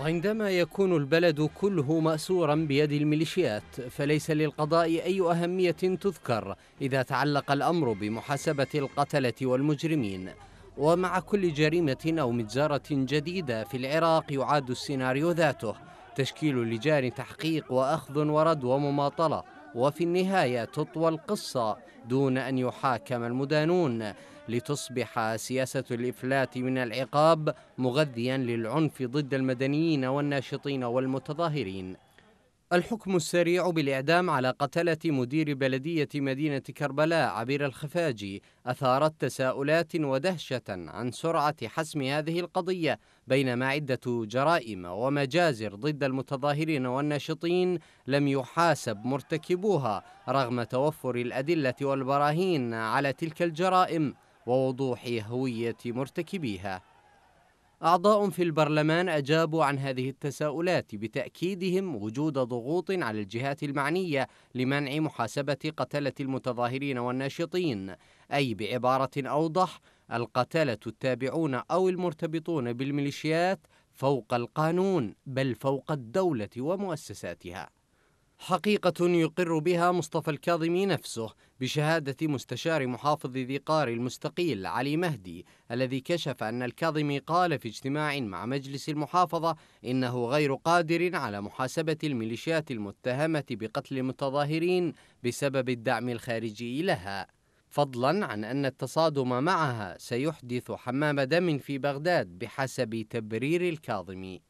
وعندما يكون البلد كله مأسورا بيد الميليشيات فليس للقضاء أي أهمية تذكر إذا تعلق الأمر بمحاسبة القتلة والمجرمين ومع كل جريمة أو مجزرة جديدة في العراق يعاد السيناريو ذاته تشكيل لجان تحقيق وأخذ ورد ومماطلة وفي النهاية تطوى القصة دون أن يحاكم المدانون لتصبح سياسة الإفلات من العقاب مغذيا للعنف ضد المدنيين والناشطين والمتظاهرين الحكم السريع بالإعدام على قتلة مدير بلدية مدينة كربلاء عبير الخفاجي أثارت تساؤلات ودهشة عن سرعة حسم هذه القضية بينما عدة جرائم ومجازر ضد المتظاهرين والناشطين لم يحاسب مرتكبوها رغم توفر الأدلة والبراهين على تلك الجرائم ووضوح هوية مرتكبيها أعضاء في البرلمان أجابوا عن هذه التساؤلات بتأكيدهم وجود ضغوط على الجهات المعنية لمنع محاسبة قتلة المتظاهرين والناشطين، أي بعبارة أوضح القتلة التابعون أو المرتبطون بالميليشيات فوق القانون بل فوق الدولة ومؤسساتها. حقيقة يقر بها مصطفى الكاظمي نفسه بشهادة مستشار محافظ ذي قار المستقيل علي مهدي الذي كشف أن الكاظمي قال في اجتماع مع مجلس المحافظة إنه غير قادر على محاسبة الميليشيات المتهمة بقتل المتظاهرين بسبب الدعم الخارجي لها فضلا عن أن التصادم معها سيحدث حمام دم في بغداد بحسب تبرير الكاظمي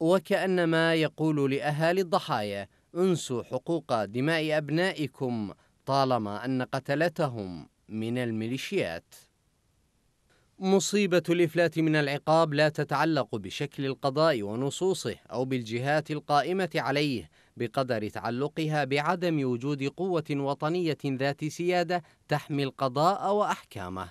وكأنما يقول لأهالي الضحايا انسوا حقوق دماء أبنائكم طالما أن قتلتهم من الميليشيات مصيبة الإفلات من العقاب لا تتعلق بشكل القضاء ونصوصه أو بالجهات القائمة عليه بقدر تعلقها بعدم وجود قوة وطنية ذات سيادة تحمي القضاء وأحكامه.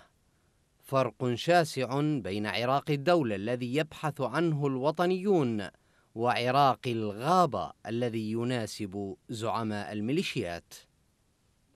فرق شاسع بين عراق الدولة الذي يبحث عنه الوطنيون وعراق الغابة الذي يناسب زعماء الميليشيات